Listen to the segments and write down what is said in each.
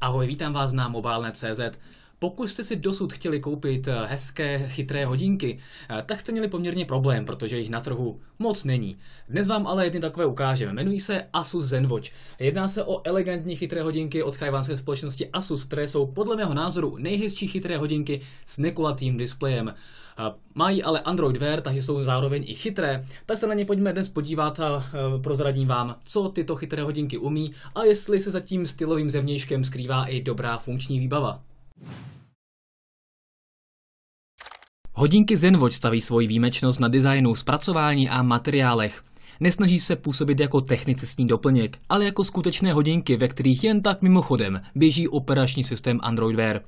Ahoj, vítám vás na mobilne.cz. Pokud jste si dosud chtěli koupit eh, hezké, chytré hodinky, eh, tak jste měli poměrně problém, protože jich na trhu moc není. Dnes vám ale jedny takové ukážeme. Jmenují se Asus ZenWatch. Jedná se o elegantní chytré hodinky od chajvanské společnosti Asus, které jsou podle mého názoru nejhezčí chytré hodinky s nekulatým displejem. Eh, mají ale Android Wear, takže jsou zároveň i chytré, tak se na ně pojďme dnes podívat a prozradím vám, co tyto chytré hodinky umí a jestli se za tím stylovým zevnějškem skrývá i dobrá funkční výbava. Hodinky Zenwatch staví svoji výjimečnost na designu, zpracování a materiálech. Nesnaží se působit jako technicistní doplněk, ale jako skutečné hodinky, ve kterých jen tak mimochodem běží operační systém Android Wear.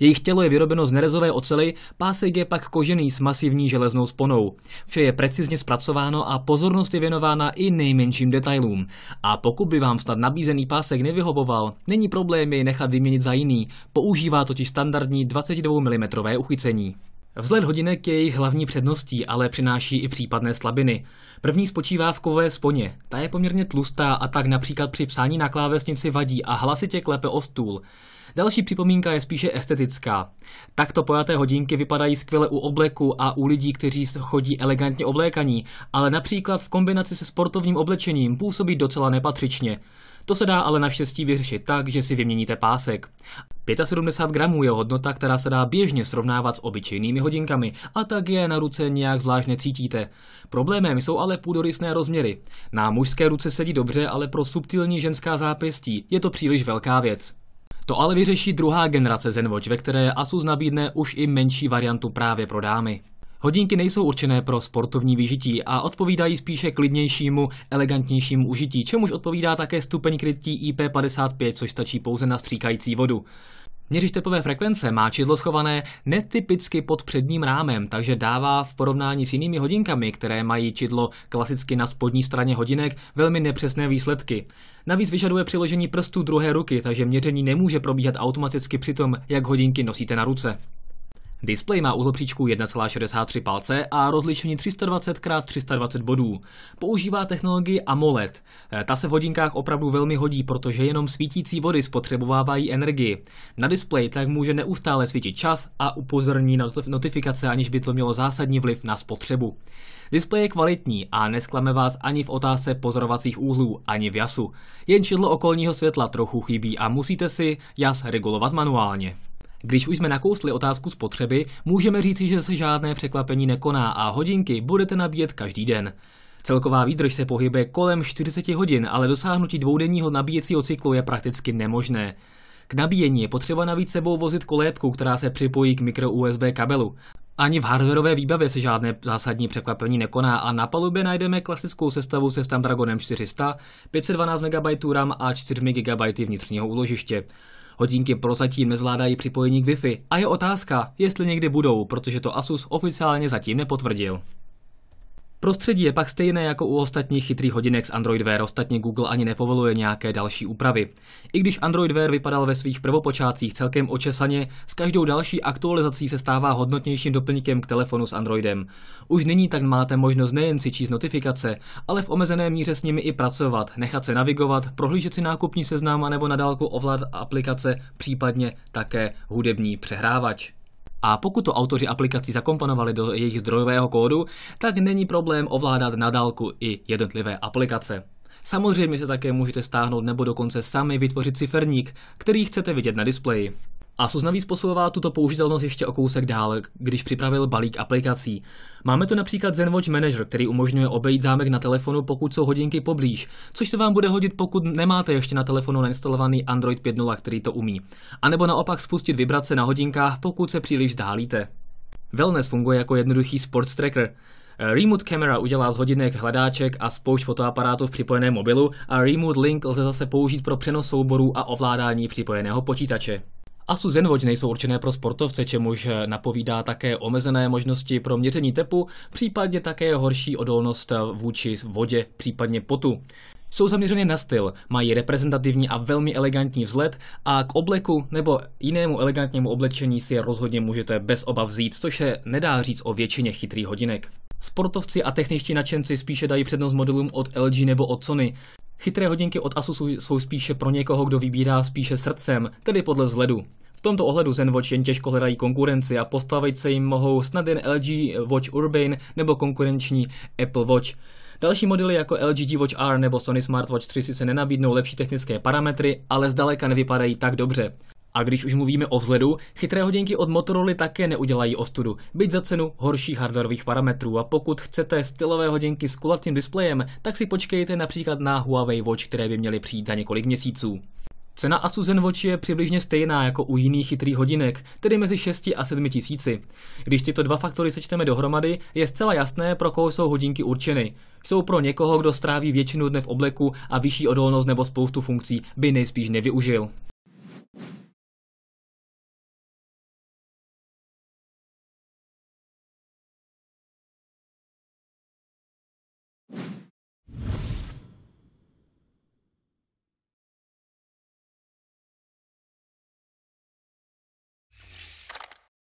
Jejich tělo je vyrobeno z nerezové ocely, pásek je pak kožený s masivní železnou sponou. Vše je precizně zpracováno a pozornost je věnována i nejmenším detailům. A pokud by vám snad nabízený pásek nevyhovoval, není problém jej nechat vyměnit za jiný, používá totiž standardní 22 mm uchycení. Vzhled hodinek je jejich hlavní předností, ale přináší i případné slabiny. První spočívá v kové sponě. Ta je poměrně tlustá a tak například při psání na klávesnici vadí a hlasitě klepe o stůl. Další připomínka je spíše estetická. Takto pojaté hodinky vypadají skvěle u obleku a u lidí, kteří chodí elegantně oblékaní, ale například v kombinaci se sportovním oblečením působí docela nepatřičně. To se dá ale naštěstí vyřešit tak, že si vyměníte pásek. 75 gramů je hodnota, která se dá běžně srovnávat s obyčejnými hodinkami a tak je na ruce nějak zvlášť necítíte. Problémem jsou ale půdorysné rozměry. Na mužské ruce sedí dobře, ale pro subtilní ženská zápěstí je to příliš velká věc. To ale vyřeší druhá generace ZenWatch, ve které Asus nabídne už i menší variantu právě pro dámy. Hodinky nejsou určené pro sportovní výžití a odpovídají spíše klidnějšímu, elegantnějšímu užití, čemuž odpovídá také stupeň krytí IP55, což stačí pouze na stříkající vodu. Měřič tepové frekvence má čidlo schované netypicky pod předním rámem, takže dává v porovnání s jinými hodinkami, které mají čidlo klasicky na spodní straně hodinek, velmi nepřesné výsledky. Navíc vyžaduje přiložení prstů druhé ruky, takže měření nemůže probíhat automaticky při tom, jak hodinky nosíte na ruce. Display má úhel příčku 1,63 palce a rozlišení 320 x 320 bodů. Používá technologii AMOLED. Eh, ta se v hodinkách opravdu velmi hodí, protože jenom svítící vody spotřebovávají energii. Na display tak může neustále svítit čas a upozorní na notifikace, aniž by to mělo zásadní vliv na spotřebu. Display je kvalitní a nesklame vás ani v otázce pozorovacích úhlů, ani v jasu. Jen šidlo okolního světla trochu chybí a musíte si jas regulovat manuálně. Když už jsme nakousli otázku spotřeby, můžeme říci, že se žádné překvapení nekoná a hodinky budete nabíjet každý den. Celková výdrž se pohybuje kolem 40 hodin, ale dosáhnutí dvoudenního nabíjecího cyklu je prakticky nemožné. K nabíjení je potřeba navíc sebou vozit kolébku, která se připojí k mikro USB kabelu. Ani v hardwareové výbavě se žádné zásadní překvapení nekoná a na palubě najdeme klasickou sestavu se Snapdragonem 400, 512 MB RAM a 4 GB vnitřního úložiště. Hodinky prozatím nezvládají připojení k Wi-Fi a je otázka, jestli někdy budou, protože to Asus oficiálně zatím nepotvrdil. Prostředí je pak stejné jako u ostatních chytrých hodinek z Android Wear, ostatně Google ani nepovoluje nějaké další úpravy. I když Android Wear vypadal ve svých prvopočátcích celkem očesaně, s každou další aktualizací se stává hodnotnějším doplňkem k telefonu s Androidem. Už nyní tak máte možnost nejen si číst notifikace, ale v omezené míře s nimi i pracovat, nechat se navigovat, prohlížet si nákupní seznam a nebo nadálku ovládat aplikace, případně také hudební přehrávač a pokud to autoři aplikací zakomponovali do jejich zdrojového kódu, tak není problém ovládat nadálku i jednotlivé aplikace. Samozřejmě se také můžete stáhnout nebo dokonce sami vytvořit ciferník, který chcete vidět na displeji. Asus navíc posouvá tuto použitelnost ještě o kousek dál, když připravil balík aplikací. Máme tu například ZenWatch Manager, který umožňuje obejít zámek na telefonu, pokud jsou hodinky poblíž, což se vám bude hodit, pokud nemáte ještě na telefonu nainstalovaný Android 5.0, který to umí. A nebo naopak spustit vibrace na hodinkách, pokud se příliš vzdálíte. Wellness funguje jako jednoduchý sports tracker. Eh, remote Camera udělá z hodinek hledáček a spoušť fotoaparátu v připojeném mobilu a Remote Link lze zase použít pro přenos souborů a ovládání připojeného počítače a Suzen Watch nejsou určené pro sportovce, čemuž napovídá také omezené možnosti pro měření tepu, případně také horší odolnost vůči vodě, případně potu. Jsou zaměřeny na styl, mají reprezentativní a velmi elegantní vzhled a k obleku nebo jinému elegantnímu oblečení si je rozhodně můžete bez obav vzít, což se nedá říct o většině chytrých hodinek. Sportovci a techničtí nadšenci spíše dají přednost modelům od LG nebo od Sony. Chytré hodinky od Asusu jsou spíše pro někoho, kdo vybírá spíše srdcem, tedy podle vzhledu. V tomto ohledu ZenWatch jen těžko hledají konkurenci a postavit se jim mohou snad jen LG Watch Urbane nebo konkurenční Apple Watch. Další modely jako LG G Watch R nebo Sony Smartwatch 3 sice nenabídnou lepší technické parametry, ale zdaleka nevypadají tak dobře. A když už mluvíme o vzhledu, chytré hodinky od Motorola také neudělají ostudu, byť za cenu horších hardwareových parametrů a pokud chcete stylové hodinky s kulatým displejem, tak si počkejte například na Huawei Watch, které by měly přijít za několik měsíců. Cena Asus Zenwatch je přibližně stejná jako u jiných chytrých hodinek, tedy mezi 6 a 7 tisíci. Když tyto dva faktory sečteme dohromady, je zcela jasné, pro koho jsou hodinky určeny. Jsou pro někoho, kdo stráví většinu dne v obleku a vyšší odolnost nebo spoustu funkcí by nejspíš nevyužil.